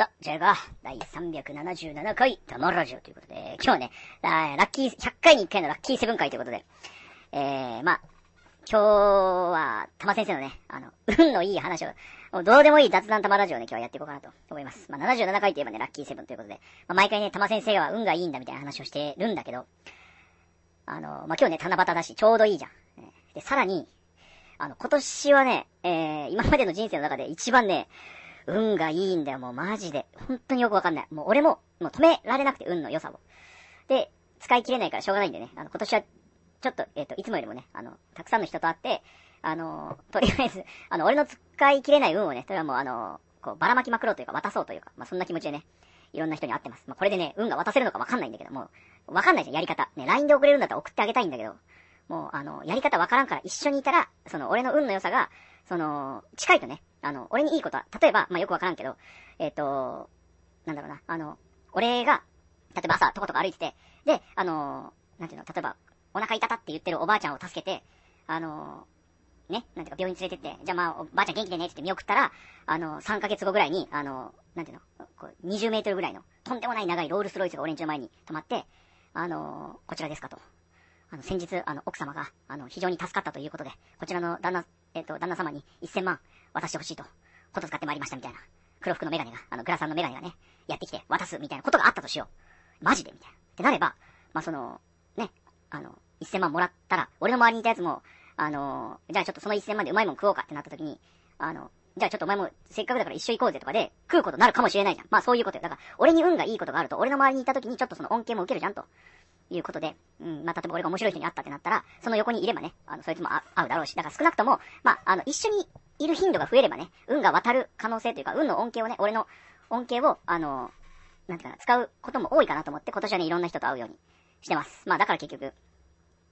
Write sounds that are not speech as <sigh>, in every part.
さあ、じゃが、第377回、ダラジオということで、今日はね、ラッキー、100回に1回のラッキーセブン回ということで、えー、まあ、今日は、玉先生のね、あの、運のいい話を、もうどうでもいい雑談玉ラジオをね、今日はやっていこうかなと思います。まあ、77回といえばね、ラッキーセブンということで、まあ、毎回ね、玉先生は運がいいんだみたいな話をしてるんだけど、あの、まあ、今日ね、七夕だし、ちょうどいいじゃん。で、さらに、あの、今年はね、えー、今までの人生の中で一番ね、運がいいんだよ、もうマジで。本当によくわかんない。もう俺も、もう止められなくて運の良さを。で、使い切れないからしょうがないんでね、あの、今年は、ちょっと、えっ、ー、と、いつもよりもね、あの、たくさんの人と会って、あのとりあえず、あの、俺の使い切れない運をね、それはもうあのこう、ばらまきまくろうというか、渡そうというか、まあ、そんな気持ちでね、いろんな人に会ってます。まあ、これでね、運が渡せるのかわかんないんだけど、もう、わかんないじゃん、やり方。ね、LINE で送れるんだったら送ってあげたいんだけど、もう、あの、やり方わからんから一緒にいたら、その、俺の運の良さが、その、近いとね、あの、俺にいいことは、例えば、まあ、よくわからんけど、えっ、ー、と、なんだろうな、あの、俺が、例えば朝、とことか歩いてて、で、あの、なんていうの、例えば、お腹痛たって言ってるおばあちゃんを助けて、あの、ね、なんていうか病院連れてって、じゃあまあ、おばあちゃん元気でねって見送ったら、あの、3ヶ月後ぐらいに、あの、なんていうの、こう20メートルぐらいの、とんでもない長いロールスロイスが俺んちの前に止まって、あの、こちらですかと。あの、先日、あの、奥様が、あの、非常に助かったということで、こちらの旦那、えっ、ー、と、旦那様に1000万、渡してほしいと、こと使ってまいりましたみたいな。黒服のメガネが、あの、グラサンのメガネがね、やってきて渡すみたいなことがあったとしよう。マジでみたいな。ってなれば、まあ、その、ね、あの、1000万もらったら、俺の周りにいたやつも、あの、じゃあちょっとその1000万でうまいもん食おうかってなった時に、あの、じゃあちょっとお前もせっかくだから一緒行こうぜとかで食うことになるかもしれないじゃん。まあそういうことよ。だから俺に運がいいことがあると、俺の周りにいた時にちょっとその恩恵も受けるじゃんと。いうことで、うん、まあ、例えば俺が面白い人に会ったってなったら、その横にいればね、あの、そいつも会うだろうし、だから少なくとも、まあ、あの、一緒にいる頻度が増えればね、運が渡る可能性というか、運の恩恵をね、俺の恩恵を、あの、なんていうかな、使うことも多いかなと思って、今年はね、いろんな人と会うようにしてます。まあ、だから結局、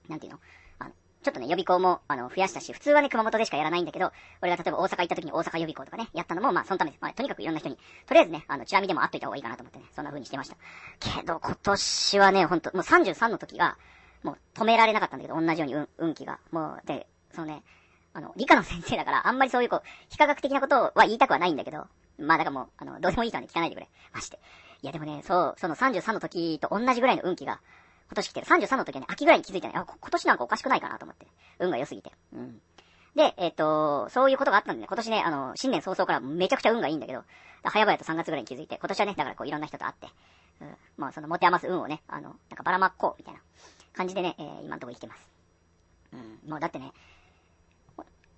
なんていうのあの、ちょっとね、予備校も、あの、増やしたし、普通はね、熊本でしかやらないんだけど、俺が例えば大阪行った時に大阪予備校とかね、やったのも、まあ、そのためです。まあ、とにかくいろんな人に、とりあえずね、あの、チラ見でも会っといた方がいいかなと思ってね、そんな風にしてました。けど、今年はね、ほんと、もう33の時が、もう止められなかったんだけど、同じように運、運気が。もう、で、そのね、あの、理科の先生だから、あんまりそういうこう、非科学的なことは言いたくはないんだけど、まあだからもう、あの、どうでもいいからね、聞かないでくれ。まして。いやでもね、そう、その33の時と同じぐらいの運気が、今年来てる。33の時はね、秋ぐらいに気づいたい。あ、今年なんかおかしくないかなと思って。運が良すぎて。うん。で、えっ、ー、と、そういうことがあったんでね、今年ね、あの、新年早々からめちゃくちゃ運がいいんだけど、早々と3月ぐらいに気づいて、今年はね、だからこういろんな人と会って、うん、まあその持て余す運をね、あの、なんかばらまこうみたいな感じでね、えー、今んとこ生きてます。うん、もうだってね、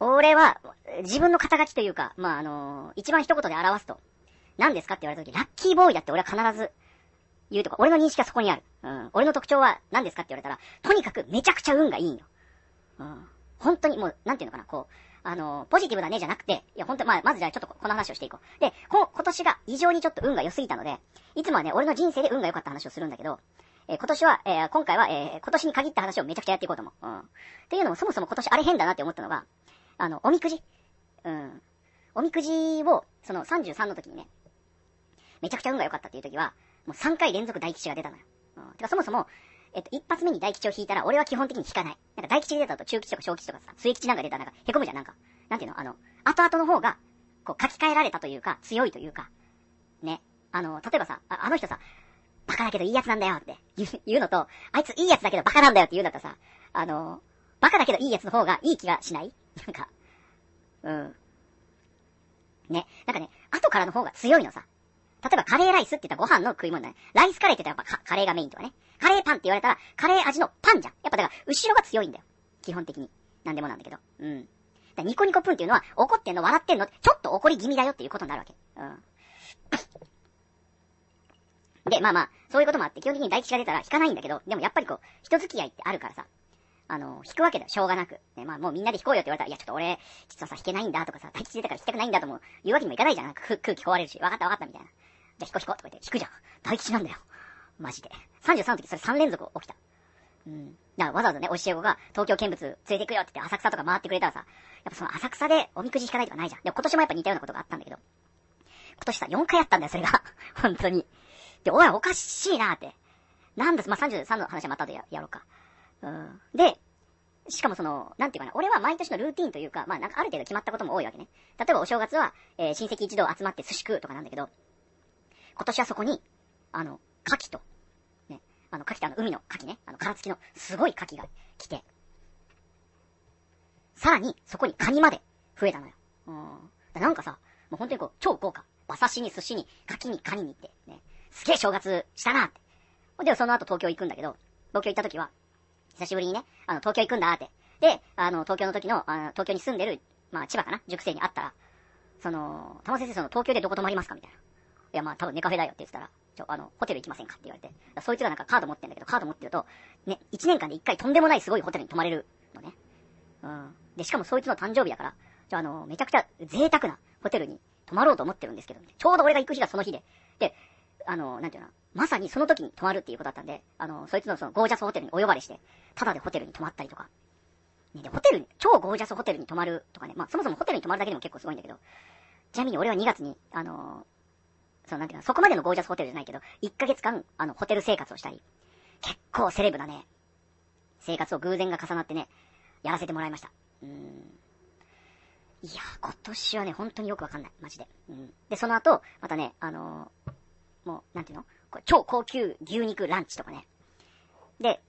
俺は、自分の肩書きというか、まあ、あのー、一番一言で表すと、何ですかって言われた時、ラッキーボーイだって俺は必ず言うとか、俺の認識はそこにある。うん。俺の特徴は何ですかって言われたら、とにかくめちゃくちゃ運がいいんよ。うん。本当にもう、なんていうのかな、こう、あのー、ポジティブだねじゃなくて、いや、本当まあ、まずじゃあちょっとこの話をしていこう。で、こ、今年が異常にちょっと運が良すぎたので、いつもはね、俺の人生で運が良かった話をするんだけど、えー、今年は、えー、今回は、えー、今年に限った話をめちゃくちゃやっていこうと思う。うん。っていうのもそもそも今年あれ変だなって思ったのが、あの、おみくじ。うん。おみくじを、その33の時にね、めちゃくちゃ運が良かったっていう時は、もう3回連続大吉が出たのよ。うん。てかそもそも、えっと、一発目に大吉を引いたら、俺は基本的に引かない。なんか大吉出たと中吉とか小吉とかさ、末吉なんか出たらなんか、へこむじゃん、なんか。なんていうのあの、後々の方が、こう書き換えられたというか、強いというか、ね。あの、例えばさ、あの人さ、バカだけどいいやつなんだよって言うのと、あいついいやつだけどバカなんだよって言うんだったらさ、あの、バカだけどいいやつの方がいい気がしないなんか、うん。ね。なんかね、後からの方が強いのさ。例えばカレーライスって言ったらご飯の食い物だね。ライスカレーって言ったらやっぱカレーがメインとかね。カレーパンって言われたらカレー味のパンじゃん。やっぱだから後ろが強いんだよ。基本的に。なんでもなんだけど。うん。だニコニコプンっていうのは怒ってんの笑ってんのちょっと怒り気味だよっていうことになるわけ。うん。で、まあまあ、そういうこともあって、基本的に大吉が出たら引かないんだけど、でもやっぱりこう、人付き合いってあるからさ、あの、弾くわけだよ、しょうがなく。ね、まあもうみんなで弾こうよって言われたら、いやちょっと俺、実はさ、弾けないんだとかさ、大吉出たから弾きたくないんだとも言うわけにもいかないじゃん。なんか空気壊れるし、わかったわかったみたいな。じゃあ弾こう弾こうとか言って、弾くじゃん。大吉なんだよ。マジで。33の時それ3連続起きた。うん。だからわざわざね、教え子が東京見物連れてくよって言って浅草とか回ってくれたらさ、やっぱその浅草でおみくじ引かないとかないじゃん。でも今年もやっぱ似たようなことがあったんだけど、今年さ、4回やったんだよ、それが。<laughs> 本当に。で、おい、おかしいなって。なんだ、まあ、33の話はまたでややろうか。うん。で、しかもその、なんていうかな、俺は毎年のルーティンというか、まあなんかある程度決まったことも多いわけね。例えばお正月は、えー、親戚一同集まって寿司食うとかなんだけど、今年はそこに、あの、牡蠣と、ね、あの、牡蠣ってあの、海の牡蠣ね、あの、殻付きの、すごい牡蠣が来て、さらに、そこにカニまで増えたのよ。うん。なんかさ、もう本当にこう、超豪華。馬刺しに寿司に、牡蠣にカニにって、ね、すげえ正月したなって。で、その後東京行くんだけど、東京行った時は、久しぶりにね、あの、東京行くんだって。で、あの、東京の時の、あの東京に住んでる、まあ、千葉かな塾生に会ったら、その、玉先生、その、東京でどこ泊まりますかみたいな。いや、まあ、多分ネカフェだよって言ってたら、ちょ、あの、ホテル行きませんかって言われて。そいつがなんかカード持ってんだけど、カード持ってると、ね、1年間で1回とんでもないすごいホテルに泊まれるのね。うん。で、しかもそいつの誕生日だから、じゃあの、めちゃくちゃ贅沢なホテルに泊まろうと思ってるんですけど、ちょうど俺が行く日がその日で。で、あの、なんていうの、まさにその時に泊まるっていうことだったんで、あの、そいつのそのゴージャスホテルにお呼ばれして、ただでホテルに泊まったりとか。ね、で、ホテルに、超ゴージャスホテルに泊まるとかね、まあそもそもホテルに泊まるだけでも結構すごいんだけど、ちなみに俺は2月に、あのー、そのなんていうか、そこまでのゴージャスホテルじゃないけど、1ヶ月間、あの、ホテル生活をしたり、結構セレブなね、生活を偶然が重なってね、やらせてもらいました。うん。いや、今年はね、本当によくわかんない。マジで。うん。で、その後、またね、あのー、もう、なんていうの超高級牛肉ランチとかね。で、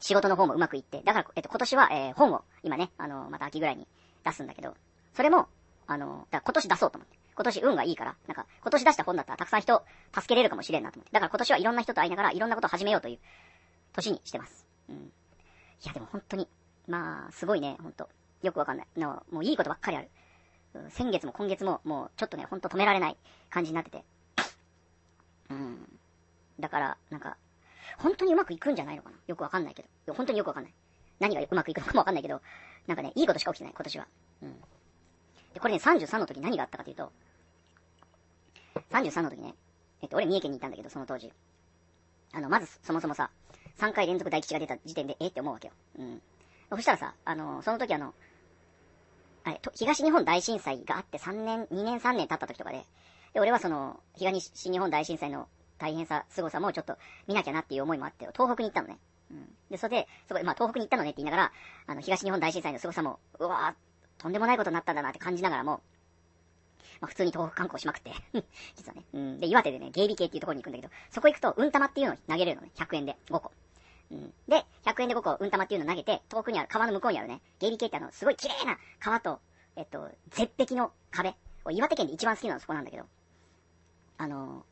仕事の方もうまくいって、だから、えっと、今年は、えー、本を、今ね、あの、また秋ぐらいに出すんだけど、それも、あの、だ今年出そうと思って。今年運がいいから、なんか、今年出した本だったらたくさん人、助けれるかもしれんなと思って。だから今年はいろんな人と会いながら、いろんなことを始めようという、年にしてます。うん。いや、でも本当に、まあ、すごいね、本当よくわかんない。もういいことばっかりある。先月も今月も、もう、ちょっとね、ほんと止められない感じになってて。うん。だから、なんか、本当にうまくいくんじゃないのかなよくわかんないけど。本当によくわかんない。何がうまくいくのかもわかんないけど、なんかね、いいことしか起きてない、今年は。うん。で、これね、33の時何があったかというと、33の時ね、えっと、俺三重県にいたんだけど、その当時。あの、まず、そもそもさ、3回連続大吉が出た時点で、えって思うわけよ。うん。そしたらさ、あの、その時あの、あれ、東日本大震災があって3年、2年3年経った時とかで、で、俺はその、東日本大震災の大変さ、凄さもちょっと見なきゃなっていう思いもあって、東北に行ったのね。うん。で、それで、そこ、まあ東北に行ったのねって言いながら、あの、東日本大震災の凄さも、うわーとんでもないことになったんだなって感じながらも、まあ、普通に東北観光しまくって <laughs> 実はね。うん。で、岩手でね、芸備系っていうところに行くんだけど、そこ行くと、うんまっていうのを投げれるのね。100円で、5個。うん。で、100円で5個、うんまっていうのを投げて、遠くにある、川の向こうにあるね、芸備系ってあの、すごい綺麗な川と、えっと、絶壁の壁。岩手県で一番好きなのそこなんだけど、あの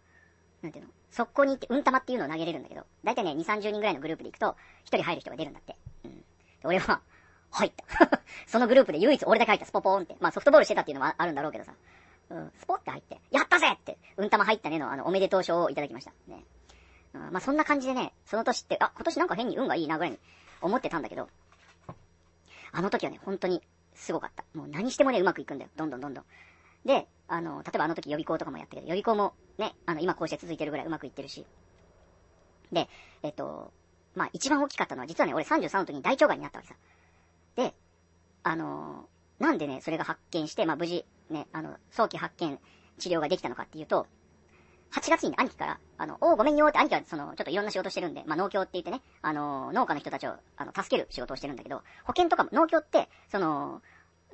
ー、なんていうの速攻に行って、うん玉っていうのを投げれるんだけど、だいたいね、2、30人ぐらいのグループで行くと、1人入る人が出るんだって。うん。で俺は、入 <laughs> った。<laughs> そのグループで唯一俺だけ入った、スポポーンって。まあソフトボールしてたっていうのはあるんだろうけどさ。うん、スポって入って、やったぜって、うん玉入ったねの、あの、おめでとう賞をいただきました。ね。うん、まあそんな感じでね、その年って、あ、今年なんか変に運がいいなぐらいに思ってたんだけど、あの時はね、本当にすごかった。もう何してもね、うまくいくんだよ。どんどんどんどん。で、あの、例えばあの時予備校とかもやったけど、予備校もね、あの、今こうして続いてるぐらいうまくいってるし。で、えっと、まあ一番大きかったのは、実はね、俺33の時に大腸がんになったわけさ。で、あのー、なんでね、それが発見して、まあ無事、ね、あの、早期発見、治療ができたのかっていうと、8月に兄貴から、あの、おごめんよって兄貴はその、ちょっといろんな仕事してるんで、まあ、農協って言ってね、あのー、農家の人たちを、あの、助ける仕事をしてるんだけど、保険とかも、農協って、その、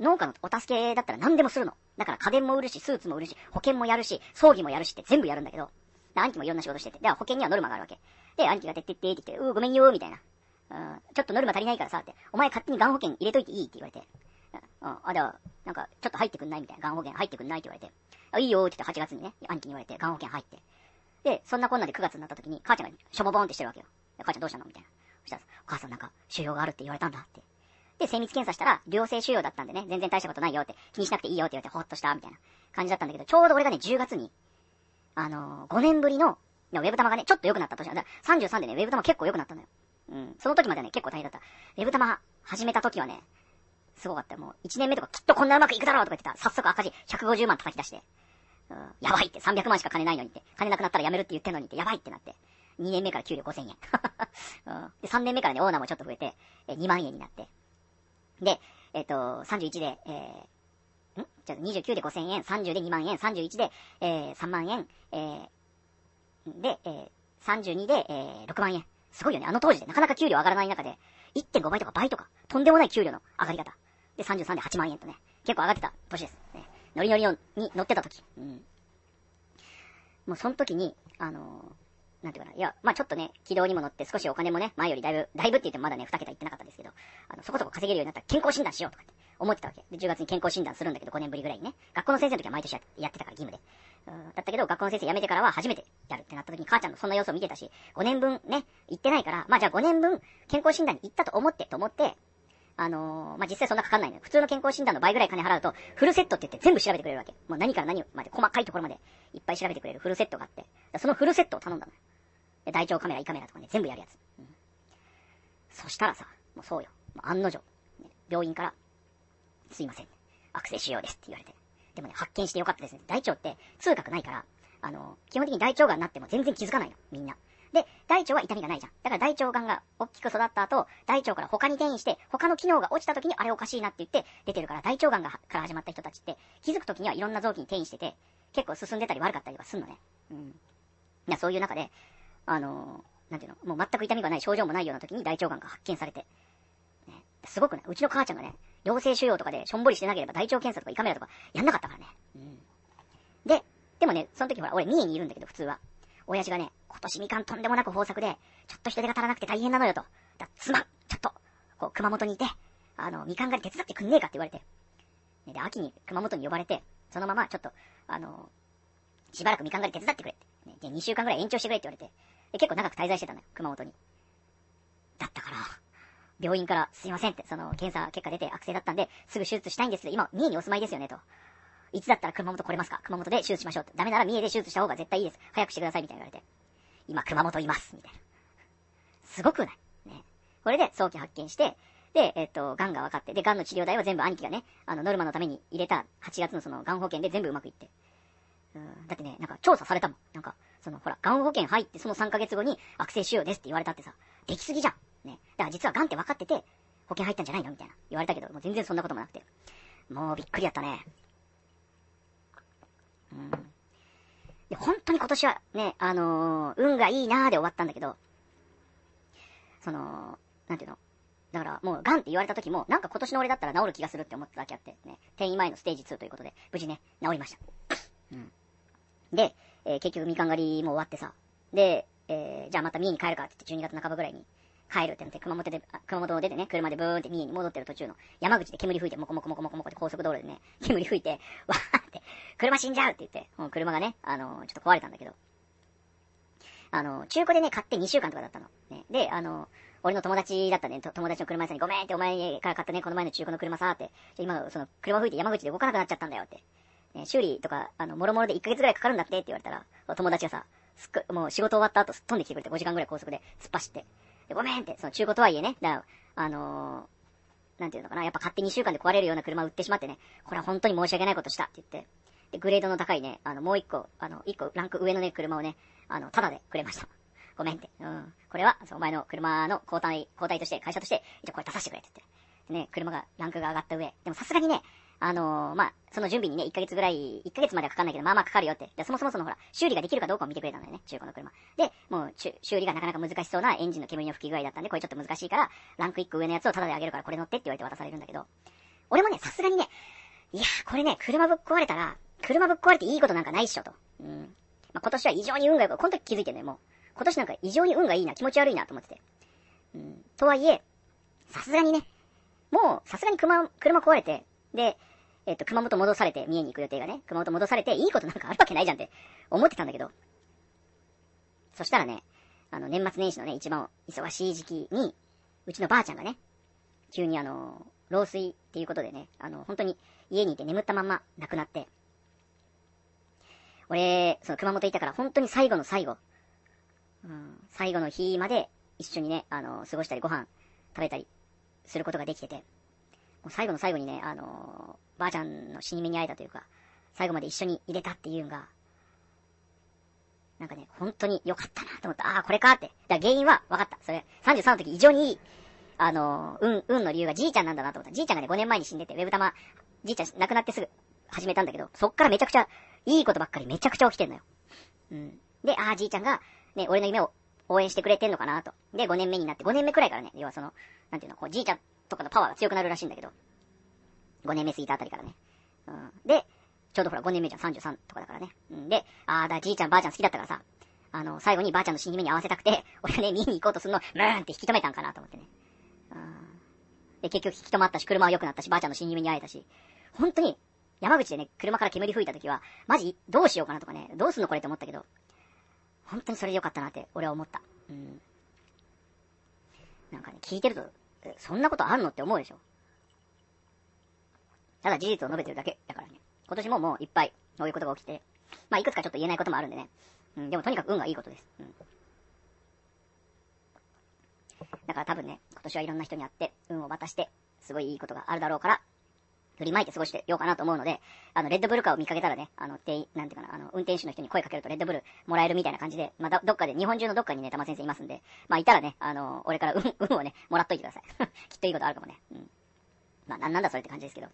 農家のお助けだったら何でもするの。だから家電も売るし、スーツも売るし、保険もやるし、葬儀もやるしって全部やるんだけど、で、兄貴もいろんな仕事してて、で、保険にはノルマがあるわけ。で、兄貴がてってってって言って、うーごめんよーみたいな。うん、ちょっとノルマ足りないからさ、って、お前勝手にがん保険入れといていいって言われて、うん、あ、では、なんか、ちょっと入ってくんないみたいな、がん保険入ってくんないって言われて、あ、いいよーって言って8月にね、兄貴に言われて、がん保険入って。で、そんなこんなで9月になった時に、母ちゃんがしょぼぼんってしてるわけよ。母ちゃんどうしたのみたいな。そしたら、お母さんなんか、腫瘍があるって言われたんだって。で、精密検査したら、良性腫瘍だったんでね、全然大したことないよって、気にしなくていいよって言われて、ほっとした、みたいな感じだったんだけど、ちょうど俺がね、10月に、あのー、5年ぶりの、ウェブ玉がね、ちょっと良くなった年だ。33でね、ウェブ玉結構良くなったのよ。うん。その時まではね、結構大変だった。ウェブ玉始めた時はね、すごかった。もう、1年目とかきっとこんなうまくいくだろうとか言ってた。早速赤字150万叩き出して。うん、やばいって、300万しか金ないのにって。金なくなったら辞めるって言ってんのにって、やばいってなって。2年目から給料5000円。<laughs> うん、で、3年目からね、オーナーもちょっと増えて、え2万円になって。で、えっ、ー、と、31で、えー、んじゃ29で5000円、30で2万円、31で、えー、3万円、えー、で、えー、32で、えー、6万円。すごいよね。あの当時でなかなか給料上がらない中で、1.5倍とか倍とか、とんでもない給料の上がり方。で、33で8万円とね、結構上がってた年です。ね、ノリノリに乗ってた時。うん。もうその時に、あのーなんていうかな。いや、まあちょっとね、軌道にも乗って少しお金もね、前よりだいぶ、だいぶって言ってもまだね、2桁いってなかったんですけど、あの、そこそこ稼げるようになったら健康診断しようとかって思ってたわけ。で、10月に健康診断するんだけど、5年ぶりぐらいにね。学校の先生の時は毎年やってたから、義務で。うん、だったけど、学校の先生辞めてからは初めてやるってなった時に、母ちゃんのそんな様子を見てたし、5年分ね、行ってないから、まあじゃあ5年分健康診断に行ったと思って、と思って、あのー、まあ、実際そんなかかんないの普通の健康診断の倍ぐらい金払うと、フルセットって言って全部調べてくれるわけ。もう何から何まで、細かいところまでいっぱい調べてくれるフルセットがあって。そのフルセットを頼んだのよ。大腸カメラ、胃カメラとかね、全部やるやつ。うん、そしたらさ、もうそうよ。もう案の定、ね、病院から、すいません、悪性腫瘍ですって言われて。でもね、発見してよかったですね。大腸って痛覚ないから、あの、基本的に大腸がんになっても全然気づかないの、みんな。で、大腸は痛みがないじゃん。だから大腸がんが大きく育った後、大腸から他に転移して、他の機能が落ちた時にあれおかしいなって言って出てるから、大腸がんがから始まった人たちって、気づく時にはいろんな臓器に転移してて、結構進んでたり悪かったりはすんのね。うん。そういう中で、あのなんていうの、もう全く痛みがない、症状もないような時に大腸がんが発見されて、ね、すごくね、うちの母ちゃんがね、良性腫瘍とかでしょんぼりしてなければ大腸検査とか胃カメラとかやんなかったからね。うん。で、でもね、その時ほら、俺三重にいるんだけど、普通は。親父がね、今年みかんとんでもなく豊作で、ちょっと人手が足らなくて大変なのよと。だ、すまんちょっと、こう、熊本にいて、あの、みかん狩り手伝ってくんねえかって言われて。で、秋に熊本に呼ばれて、そのままちょっと、あの、しばらくみかん狩り手伝ってくれって。で、2週間ぐらい延長してくれって言われて。結構長く滞在してたのよ、熊本に。だったから、病院からすいませんって、その検査結果出て悪性だったんで、すぐ手術したいんですけど、今、三重にお住まいですよね、と。いつだったら熊本来れますか熊本で手術しましょうダメなら三重で手術した方が絶対いいです。早くしてください、みたいに言われて。今、熊本います、みたいな。すごくないね。これで早期発見して、で、えっ、と、癌が分かって、で、癌の治療代は全部兄貴がね、あの、ノルマのために入れた8月のその、癌保険で全部うまくいって。うん、だってね、なんか調査されたもん。なんか、そのほら、がん保険入ってその3ヶ月後に悪性腫瘍ですって言われたってさ、できすぎじゃん。ね。だから実はがんって分かってて、保険入ったんじゃないのみたいな。言われたけど、もう全然そんなこともなくて。もうびっくりだったね。うん。で、本当に今年はね、あのー、運がいいなーで終わったんだけど、その、なんていうのだからもうガンって言われた時も、なんか今年の俺だったら治る気がするって思っただけあって、ね、転移前のステージ2ということで、無事ね、治りました。うん。で、えー、結局みかん狩りも終わってさ、で、えー、じゃあまた三重に帰るかって言って12月半ばぐらいに帰るってなって熊本で、熊本を出てね、車でブーンって三重に戻ってる途中の山口で煙吹いて、もこもこもこもこもこって高速道路でね、<laughs> 煙吹いて、わーって、車死んじゃうって言って、もう車がね、あのー、ちょっと壊れたんだけど、あのー、中古でね、買って2週間とかだったの。ね、で、あのー、俺の友達だったね、友達の車屋さんに、ごめんってお前から買ったね、この前の中古の車さって、今のその車吹いて山口で動かなくなっちゃったんだよって修理とか、あの、もろもろで1ヶ月ぐらいかかるんだってって言われたら、友達がさ、すっもう仕事終わった後、飛んできてくれて5時間ぐらい高速で突っ走って。で、ごめんって、その中古とはいえね、だから、あのー、なんていうのかな、やっぱ勝手に2週間で壊れるような車を売ってしまってね、これは本当に申し訳ないことしたって言って、で、グレードの高いね、あの、もう1個、あの、1個ランク上のね、車をね、あの、タダでくれました。ごめんって。うん。これは、お前の車の交代、交代として、会社として、一応これ出させてくれって言って。でね、車が、ランクが上がった上。でもさすがにね、あのー、まあ、その準備にね、1ヶ月ぐらい、1ヶ月まではかかんないけど、まあまあかかるよって。で、そもそもそのほら、修理ができるかどうかを見てくれたんだよね、中古の車。で、もう、修理がなかなか難しそうなエンジンの煙の吹き具合だったんで、これちょっと難しいから、ランク1個上のやつをタダであげるからこれ乗ってって言われて渡されるんだけど、俺もね、さすがにね、いやこれね、車ぶっ壊れたら、車ぶっ壊れていいことなんかないっしょと。うん。まあ、今年は異常に運が良く、この時気づいてね、もう。今年なんか異常に運がいいな、気持ち悪いなと思ってて。うん。とはいえ、さすがにね、もう、さすがに車、車壊れて、で、えっと、熊本戻されて、三重に行く予定がね、熊本戻されて、いいことなんかあるわけないじゃんって思ってたんだけど、そしたらね、あの、年末年始のね、一番忙しい時期に、うちのばあちゃんがね、急にあの、老衰っていうことでね、あの、本当に家にいて眠ったまんま亡くなって、俺、その熊本いたから本当に最後の最後、うん、最後の日まで一緒にね、あの、過ごしたりご飯食べたりすることができてて、最後の最後にね、あのー、ばあちゃんの死に目に会えたというか、最後まで一緒に入れたっていうのが、なんかね、本当に良かったなと思った。ああ、これかって。だ原因は分かった。それ、33の時異常にいい、あのー、う運の理由がじいちゃんなんだなと思った。じいちゃんがね、5年前に死んでて、ウェブ玉、じいちゃん亡くなってすぐ始めたんだけど、そっからめちゃくちゃ、いいことばっかりめちゃくちゃ起きてんのよ。うん。で、ああ、じいちゃんが、ね、俺の夢を応援してくれてんのかなと。で、5年目になって、5年目くらいからね、要はその、なんていうの、こう、じいちゃんとかのパワーが強くなるらしいんだけど、5年目過ぎたあたりからね。うん、で、ちょうどほら5年目じゃん、33とかだからね。うん、で、あーだ、じいちゃんばあちゃん好きだったからさ、あの、最後にばあちゃんの死に目に合わせたくて、<laughs> 俺ね、見に行こうとするのを、ムーンって引き止めたんかなと思ってね。うん、で、結局引き止まったし、車は良くなったし、ばあちゃんの死に目に会えたし、本当に、山口でね、車から煙吹いた時は、マジ、どうしようかなとかね、どうすんのこれって思ったけど、本当にそれで良かったなって、俺は思った。うん。なんかね、聞いてると、、そんなことあんのって思うでしょ。ただ事実を述べてるだけだからね。今年ももういっぱい、こういうことが起きて、まあ、いくつかちょっと言えないこともあるんでね。うん、でもとにかく運がいいことです。うん。だから多分ね、今年はいろんな人に会って、運を渡して、すごいいいことがあるだろうから、振りまいて過ごしてようかなと思うので、あの、レッドブルカーを見かけたらね、あの、店員、なんていうかな、あの、運転手の人に声かけるとレッドブルもらえるみたいな感じで、まあ、どっかで、日本中のどっかにね、玉先生いますんで、まあ、いたらね、あの、俺から運、運をね、もらっといてください。<laughs> きっといいことあるかもね。うん。まあ、なんなんだそれって感じですけど。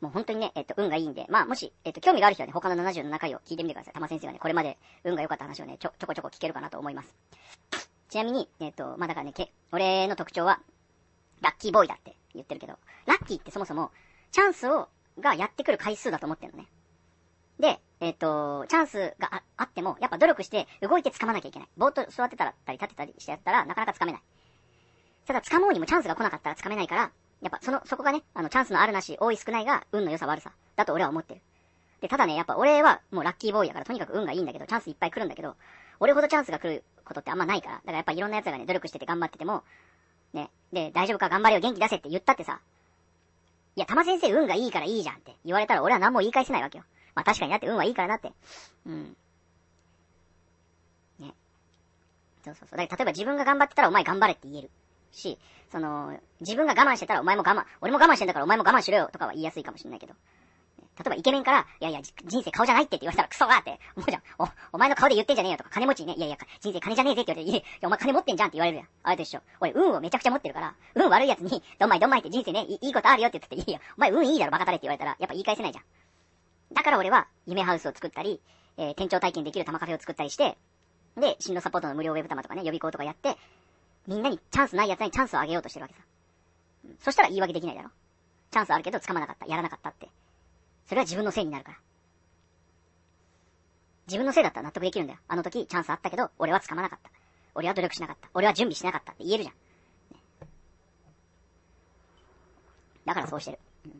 もう本当にね、えっと、運がいいんで、まあ、もし、えっと、興味がある人はね、他の77回を聞いてみてください。玉先生がね、これまで運が良かった話をね、ちょ、ちょこちょこ聞けるかなと思います。ちなみに、えっと、まあ、だからね、け、俺の特徴は、ラッキーボーイだって言ってるけど、ラッキーってそもそも、チャンスを、がやってくる回数だと思ってるのね。で、えっ、ー、と、チャンスがあっても、やっぱ努力して動いて掴まなきゃいけない。ぼーっと座ってたり立てたりしてやったら、なかなか掴めない。ただ、掴もうにもチャンスが来なかったら掴めないから、やっぱその、そこがね、あの、チャンスのあるなし、多い少ないが、運の良さ悪さ、だと俺は思ってる。で、ただね、やっぱ俺はもうラッキーボーイだから、とにかく運がいいんだけど、チャンスいっぱい来るんだけど、俺ほどチャンスが来ることってあんまないから、だからやっぱいろんな奴がね、努力してて頑張ってても、ね。で、大丈夫か頑張れよ、元気出せって言ったってさ。いや、玉先生運がいいからいいじゃんって言われたら俺は何も言い返せないわけよ。まあ確かにだって運はいいからなって。うん。ね。そうそうそう。だから例えば自分が頑張ってたらお前頑張れって言える。し、その、自分が我慢してたらお前も我慢、俺も我慢してんだからお前も我慢しろよとかは言いやすいかもしれないけど。例えばイケメンから、いやいや、人生顔じゃないってって言われたらクソがって思うじゃん。お、お前の顔で言ってんじゃねえよとか、金持ちにね、いやいや、人生金じゃねえぜって言われて、いや、お前金持ってんじゃんって言われるやん。あれと一緒。俺、運をめちゃくちゃ持ってるから、運悪い奴に、どんまいどんまいって人生ね、いいことあるよって言ってて、いやいや、お前運いいだろバカたれって言われたら、やっぱ言い返せないじゃん。だから俺は、夢ハウスを作ったり、えー、店長体験できる玉カフェを作ったりして、で、進路サポートの無料ウェブ玉とかね、予備校とかやって、みんなにチャンスない奴にチャンスをあげようとしてるわけさ。そしたら言い訳できないだろ。チャンスあるけど、掴まなかった、やらなかったって。それは自分のせいになるから。自分のせいだったら納得できるんだよ。あの時チャンスあったけど、俺は掴まなかった。俺は努力しなかった。俺は準備しなかったって言えるじゃん。ね、だからそうしてる、うん。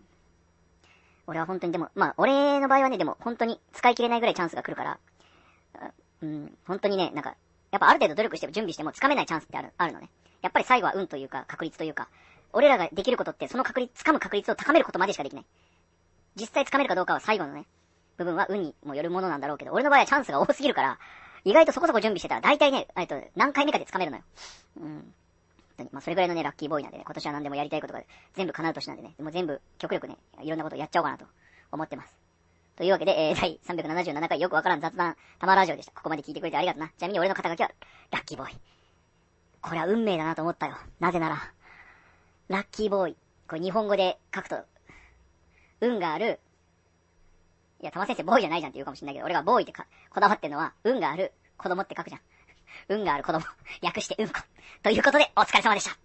俺は本当にでも、まあ俺の場合はね、でも本当に使い切れないぐらいチャンスが来るから、うん、本当にね、なんか、やっぱある程度努力しても準備しても掴めないチャンスってあるあるのね。やっぱり最後は運というか確率というか、俺らができることってその確率、掴む確率を高めることまでしかできない。実際掴めるかどうかは最後のね、部分は運にもよるものなんだろうけど、俺の場合はチャンスが多すぎるから、意外とそこそこ準備してたら、大体ね、えっと、何回目かで掴めるのよ。うん。まあ、それぐらいのね、ラッキーボーイなんでね、今年は何でもやりたいことが全部叶う年なんでね、もう全部、極力ね、いろんなことやっちゃおうかなと思ってます。というわけで、えー、第377回よくわからん雑談、たまラジオでした。ここまで聞いてくれてありがとうな。ちなみに俺の肩書きは、ラッキーボーイ。これは運命だなと思ったよ。なぜなら、ラッキーボーイ。これ日本語で書くと、運がある、いや、玉先生、ボーイじゃないじゃんって言うかもしんないけど、俺がボーイってかこだわってんのは、運がある、子供って書くじゃん。運がある子供、略してうんこ。ということで、お疲れ様でした。